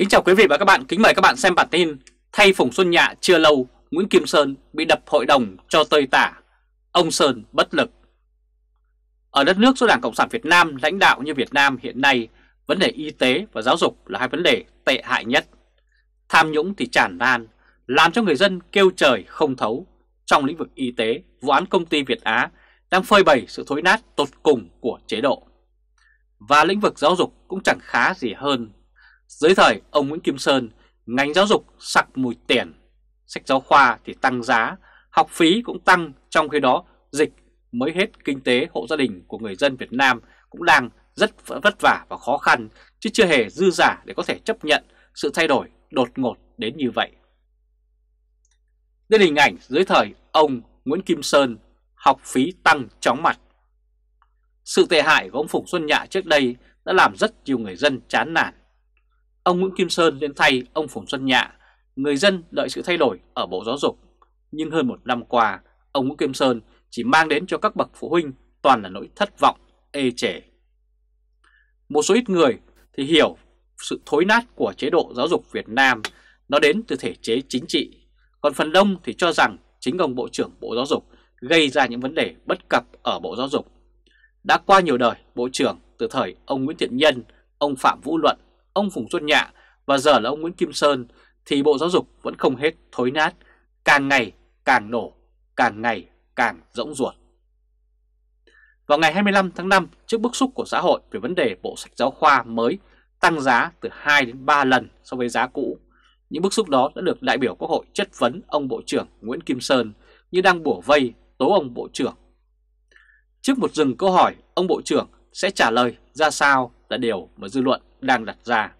Kính chào quý vị và các bạn, kính mời các bạn xem bản tin Thay Phùng Xuân Nhạ chưa lâu, Nguyễn Kim Sơn bị đập hội đồng cho tơi tả Ông Sơn bất lực Ở đất nước do Đảng Cộng sản Việt Nam lãnh đạo như Việt Nam hiện nay Vấn đề y tế và giáo dục là hai vấn đề tệ hại nhất Tham nhũng thì tràn lan, làm cho người dân kêu trời không thấu Trong lĩnh vực y tế, vụ án công ty Việt Á đang phơi bày sự thối nát tột cùng của chế độ Và lĩnh vực giáo dục cũng chẳng khá gì hơn dưới thời ông Nguyễn Kim Sơn, ngành giáo dục sặc mùi tiền, sách giáo khoa thì tăng giá, học phí cũng tăng, trong khi đó dịch mới hết kinh tế hộ gia đình của người dân Việt Nam cũng đang rất vất vả và khó khăn, chứ chưa hề dư giả để có thể chấp nhận sự thay đổi đột ngột đến như vậy. Đây là hình ảnh dưới thời ông Nguyễn Kim Sơn, học phí tăng chóng mặt. Sự tệ hại của ông Phùng Xuân Nhạ trước đây đã làm rất nhiều người dân chán nản. Ông Nguyễn Kim Sơn lên thay ông Phùng Xuân Nhạ, người dân đợi sự thay đổi ở Bộ Giáo dục. Nhưng hơn một năm qua, ông Nguyễn Kim Sơn chỉ mang đến cho các bậc phụ huynh toàn là nỗi thất vọng, ê chề. Một số ít người thì hiểu sự thối nát của chế độ giáo dục Việt Nam nó đến từ thể chế chính trị, còn phần đông thì cho rằng chính ông Bộ trưởng Bộ Giáo dục gây ra những vấn đề bất cập ở Bộ Giáo dục. Đã qua nhiều đời Bộ trưởng từ thời ông Nguyễn Thiện Nhân, ông Phạm Vũ Luận ông Phùng Xuân Nhạ và giờ là ông Nguyễn Kim Sơn thì Bộ Giáo dục vẫn không hết thối nát, càng ngày càng nổ, càng ngày càng rỗng ruột. Vào ngày 25 tháng 5, trước bức xúc của xã hội về vấn đề bộ sách giáo khoa mới tăng giá từ 2 đến 3 lần so với giá cũ, những bức xúc đó đã được đại biểu Quốc hội chất vấn ông Bộ trưởng Nguyễn Kim Sơn như đang bủa vây tố ông Bộ trưởng. Trước một dừng câu hỏi, ông Bộ trưởng sẽ trả lời ra sao là điều mà dư luận đang đặt ra.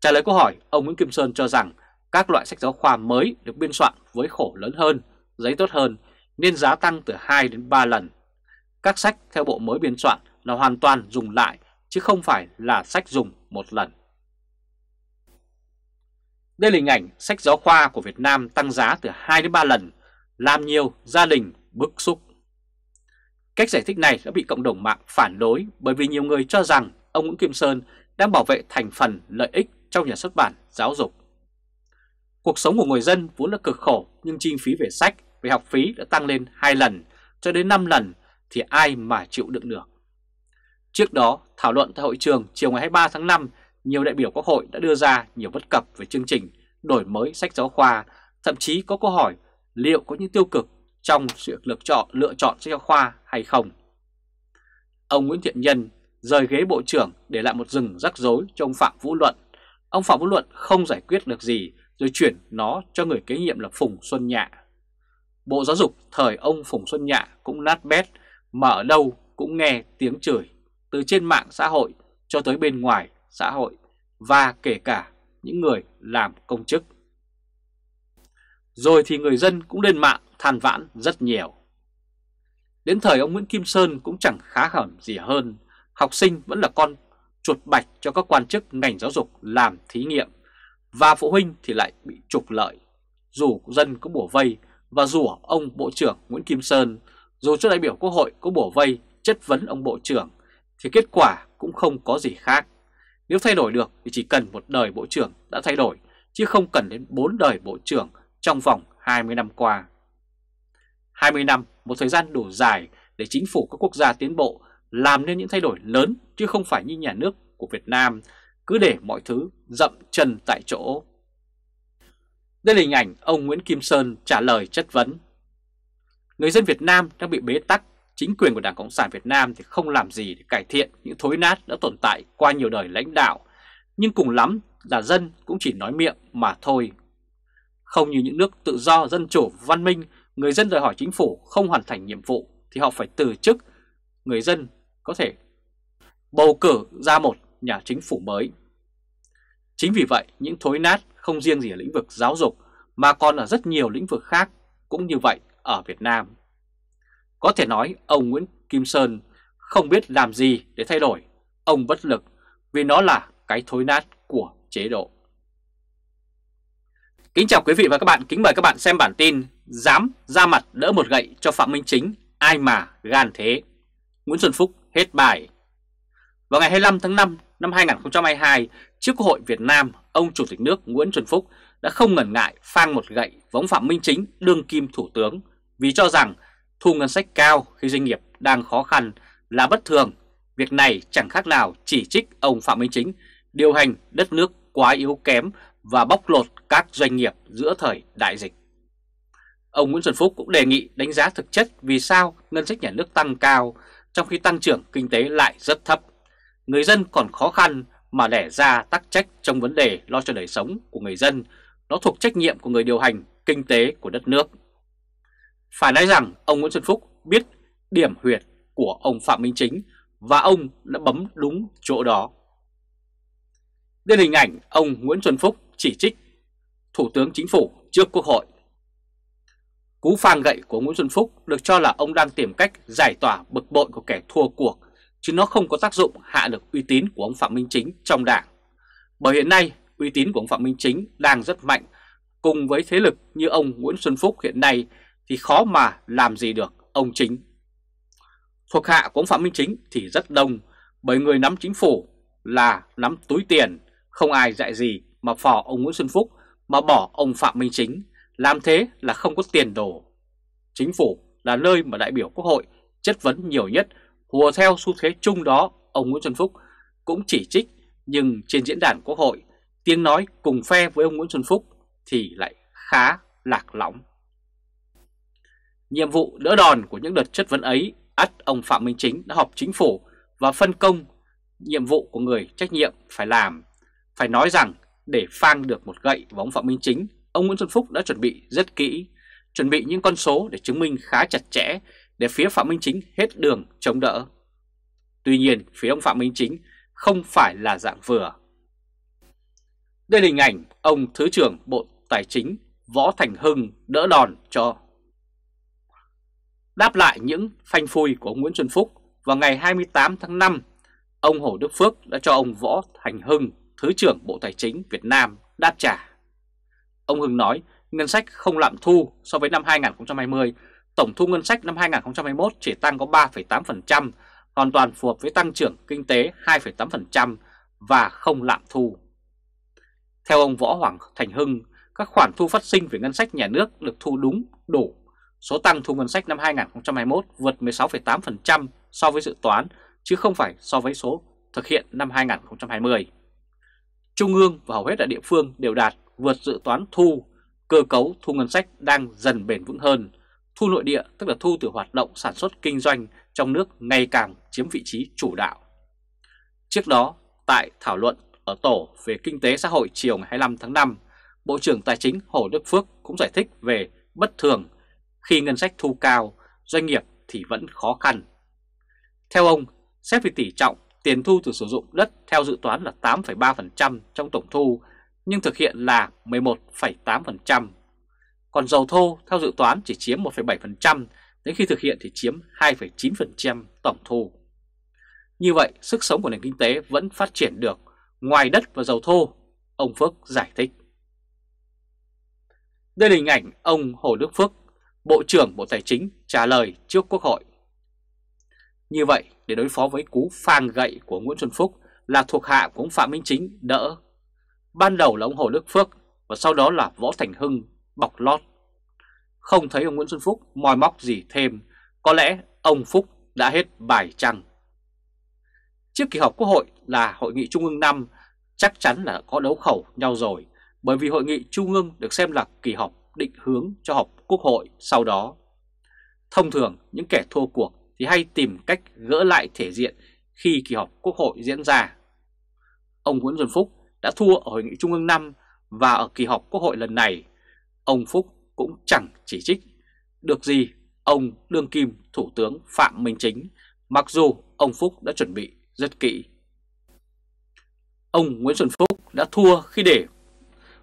Trả lời câu hỏi, ông Nguyễn Kim Sơn cho rằng các loại sách giáo khoa mới được biên soạn với khổ lớn hơn, giấy tốt hơn nên giá tăng từ 2 đến 3 lần. Các sách theo bộ mới biên soạn là hoàn toàn dùng lại chứ không phải là sách dùng một lần. Đây là hình ảnh sách giáo khoa của Việt Nam tăng giá từ 2 đến 3 lần, làm nhiều gia đình bức xúc. Cách giải thích này đã bị cộng đồng mạng phản đối bởi vì nhiều người cho rằng ông Nguyễn Kim Sơn đang bảo vệ thành phần lợi ích trong nhà xuất bản giáo dục. Cuộc sống của người dân vốn đã cực khổ nhưng chi phí về sách, về học phí đã tăng lên 2 lần cho đến 5 lần thì ai mà chịu đựng được. Trước đó, thảo luận tại hội trường chiều ngày 23 tháng 5, nhiều đại biểu Quốc hội đã đưa ra nhiều bất cập về chương trình đổi mới sách giáo khoa, thậm chí có câu hỏi liệu có những tiêu cực trong sự lựa chọn lựa chọn sách giáo khoa hay không. Ông Nguyễn Thiện Nhân, rời ghế bộ trưởng để lại một rừng rắc rối cho ông Phạm Vũ Luận. Ông Phạm Vũ Luận không giải quyết được gì rồi chuyển nó cho người kế nhiệm là Phùng Xuân Nhạ. Bộ giáo dục thời ông Phùng Xuân Nhạ cũng nát bét mà ở đâu cũng nghe tiếng chửi từ trên mạng xã hội cho tới bên ngoài xã hội và kể cả những người làm công chức. Rồi thì người dân cũng lên mạng than vãn rất nhiều. Đến thời ông Nguyễn Kim Sơn cũng chẳng khá khẩm gì hơn học sinh vẫn là con chuột bạch cho các quan chức ngành giáo dục làm thí nghiệm và phụ huynh thì lại bị trục lợi. Dù dân có bủa vây và dù ông Bộ trưởng Nguyễn Kim Sơn, dù cho đại biểu Quốc hội có bủa vây chất vấn ông Bộ trưởng thì kết quả cũng không có gì khác. Nếu thay đổi được thì chỉ cần một đời Bộ trưởng đã thay đổi chứ không cần đến bốn đời Bộ trưởng trong vòng 20 năm qua. 20 năm, một thời gian đủ dài để chính phủ các quốc gia tiến bộ làm nên những thay đổi lớn chứ không phải như nhà nước của Việt Nam cứ để mọi thứ dậm chân tại chỗ. Đây là hình ảnh ông Nguyễn Kim Sơn trả lời chất vấn. Người dân Việt Nam đang bị bế tắc, chính quyền của Đảng Cộng sản Việt Nam thì không làm gì để cải thiện những thối nát đã tồn tại qua nhiều đời lãnh đạo, nhưng cùng lắm là dân cũng chỉ nói miệng mà thôi. Không như những nước tự do, dân chủ, văn minh, người dân đòi hỏi chính phủ không hoàn thành nhiệm vụ thì họ phải từ chức. Người dân có thể bầu cử ra một nhà chính phủ mới. Chính vì vậy, những thối nát không riêng gì ở lĩnh vực giáo dục mà còn ở rất nhiều lĩnh vực khác cũng như vậy ở Việt Nam. Có thể nói ông Nguyễn Kim Sơn không biết làm gì để thay đổi, ông bất lực vì nó là cái thối nát của chế độ. Kính chào quý vị và các bạn, kính mời các bạn xem bản tin Dám ra mặt đỡ một gậy cho Phạm Minh Chính, ai mà gan thế. Nguyễn Xuân Phúc Hết bài. Vào ngày 25 tháng 5 năm 2022, trước Quốc hội Việt Nam, ông Chủ tịch nước Nguyễn Xuân Phúc đã không ngần ngại phang một gậy võng Phạm Minh Chính đương kim Thủ tướng vì cho rằng thu ngân sách cao khi doanh nghiệp đang khó khăn là bất thường. Việc này chẳng khác nào chỉ trích ông Phạm Minh Chính điều hành đất nước quá yếu kém và bóc lột các doanh nghiệp giữa thời đại dịch. Ông Nguyễn Xuân Phúc cũng đề nghị đánh giá thực chất vì sao ngân sách nhà nước tăng cao trong khi tăng trưởng kinh tế lại rất thấp. Người dân còn khó khăn mà đẻ ra tắc trách trong vấn đề lo cho đời sống của người dân, nó thuộc trách nhiệm của người điều hành kinh tế của đất nước. Phải nói rằng ông Nguyễn Xuân Phúc biết điểm huyệt của ông Phạm Minh Chính và ông đã bấm đúng chỗ đó. Đây là hình ảnh ông Nguyễn Xuân Phúc chỉ trích Thủ tướng Chính phủ trước Quốc hội Cú phang gậy của Nguyễn Xuân Phúc được cho là ông đang tìm cách giải tỏa bực bội của kẻ thua cuộc, chứ nó không có tác dụng hạ được uy tín của ông Phạm Minh Chính trong đảng. Bởi hiện nay, uy tín của ông Phạm Minh Chính đang rất mạnh, cùng với thế lực như ông Nguyễn Xuân Phúc hiện nay thì khó mà làm gì được ông Chính. Thuộc hạ của ông Phạm Minh Chính thì rất đông, bởi người nắm chính phủ là nắm túi tiền, không ai dạy gì mà phò ông Nguyễn Xuân Phúc mà bỏ ông Phạm Minh Chính làm thế là không có tiền đồ. Chính phủ là nơi mà đại biểu quốc hội chất vấn nhiều nhất, hùa theo xu thế chung đó, ông Nguyễn Xuân Phúc cũng chỉ trích, nhưng trên diễn đàn quốc hội, tiếng nói cùng phe với ông Nguyễn Xuân Phúc thì lại khá lạc lõng. Nhiệm vụ đỡ đòn của những đợt chất vấn ấy, ắt ông Phạm Minh Chính đã họp chính phủ và phân công nhiệm vụ của người trách nhiệm phải làm, phải nói rằng để phang được một gậy và ông Phạm Minh Chính ông Nguyễn Xuân Phúc đã chuẩn bị rất kỹ, chuẩn bị những con số để chứng minh khá chặt chẽ để phía Phạm Minh Chính hết đường chống đỡ. Tuy nhiên, phía ông Phạm Minh Chính không phải là dạng vừa. Đây là hình ảnh ông Thứ trưởng Bộ Tài chính Võ Thành Hưng đỡ đòn cho. Đáp lại những phanh phui của Nguyễn Xuân Phúc vào ngày 28 tháng 5, ông Hồ Đức Phước đã cho ông Võ Thành Hưng, Thứ trưởng Bộ Tài chính Việt Nam đáp trả. Ông Hưng nói ngân sách không lạm thu so với năm 2020, tổng thu ngân sách năm 2021 chỉ tăng có 3,8%, hoàn toàn phù hợp với tăng trưởng kinh tế 2,8% và không lạm thu. Theo ông Võ Hoàng Thành Hưng, các khoản thu phát sinh về ngân sách nhà nước được thu đúng, đủ. Số tăng thu ngân sách năm 2021 vượt 16,8% so với dự toán, chứ không phải so với số thực hiện năm 2020. Trung ương và hầu hết ở địa phương đều đạt vượt dự toán thu, cơ cấu thu ngân sách đang dần bền vững hơn. Thu nội địa tức là thu từ hoạt động sản xuất kinh doanh trong nước ngày càng chiếm vị trí chủ đạo. Trước đó, tại thảo luận ở tổ về kinh tế xã hội chiều ngày 25 tháng 5, Bộ trưởng Tài chính Hồ Đức Phước cũng giải thích về bất thường khi ngân sách thu cao, doanh nghiệp thì vẫn khó khăn. Theo ông, xét về tỷ trọng, tiền thu từ sử dụng đất theo dự toán là 8,3% trong tổng thu nhưng thực hiện là 11,8%. Còn dầu thô theo dự toán chỉ chiếm 1,7%, đến khi thực hiện thì chiếm 2,9% tổng thu. Như vậy, sức sống của nền kinh tế vẫn phát triển được ngoài đất và dầu thô, ông Phước giải thích. Đây là hình ảnh ông Hồ Đức Phước, Bộ trưởng Bộ Tài chính trả lời trước Quốc hội. Như vậy, để đối phó với cú phang gậy của Nguyễn Xuân Phúc là thuộc hạ của ông Phạm Minh Chính đỡ Ban đầu là ông Hồ Đức Phước và sau đó là Võ Thành Hưng bọc lót. Không thấy ông Nguyễn Xuân Phúc moi móc gì thêm, có lẽ ông Phúc đã hết bài trăng Trước kỳ họp Quốc hội là Hội nghị Trung ương năm chắc chắn là có đấu khẩu nhau rồi bởi vì Hội nghị Trung ương được xem là kỳ họp định hướng cho họp Quốc hội sau đó. Thông thường những kẻ thua cuộc thì hay tìm cách gỡ lại thể diện khi kỳ họp Quốc hội diễn ra. Ông Nguyễn Xuân Phúc đã thua ở Hội nghị Trung ương 5 và ở kỳ họp Quốc hội lần này, ông Phúc cũng chẳng chỉ trích được gì ông Đương Kim Thủ tướng Phạm Minh Chính, mặc dù ông Phúc đã chuẩn bị rất kỹ. Ông Nguyễn Xuân Phúc đã thua khi để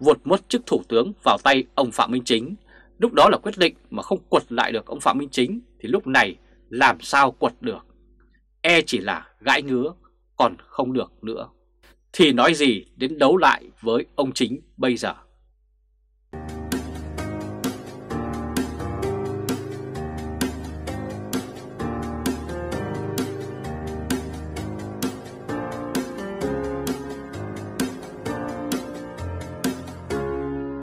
vuột mất chức Thủ tướng vào tay ông Phạm Minh Chính. Lúc đó là quyết định mà không quật lại được ông Phạm Minh Chính thì lúc này làm sao quật được. E chỉ là gãi ngứa còn không được nữa thì nói gì đến đấu lại với ông chính bây giờ.